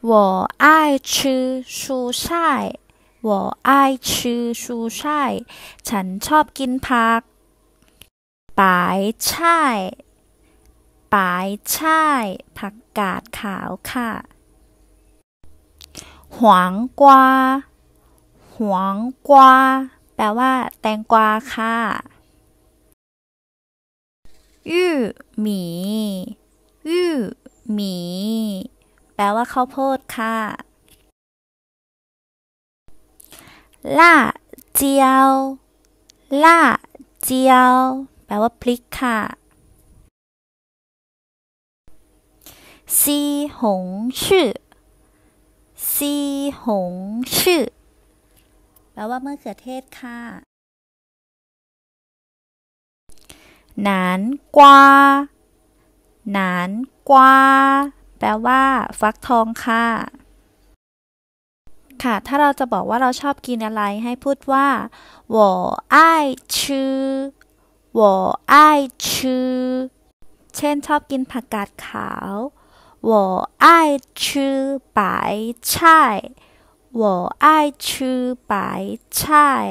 我爱吃蔬菜。我爱吃蔬菜。ฉันชอบกินผักปายช่ายปายช่ายผักกาดขาวค่ะ หวงกวาหวงกวาแปลว่า แตงกวาค่ะยูหมียูหมีแปลว่าข้าวโพดค่ะ ล่าเจียว ล่าเจียว แปลว่าพริกค่ะ ซีหงชื่อซีหงชื่อ แปลว่ามะเขือเทศค่ะหนานกวาหนานกวาแปลว่า ฟักทองค่ะ ค่ะ ถ้าเราจะบอกว่าเราชอบกินอะไรให้พูดว่าวว่ไอชไอชื่อเช่นชอบกินผักกาดขาววว่ไไอชชใบอชื่อใบช白ย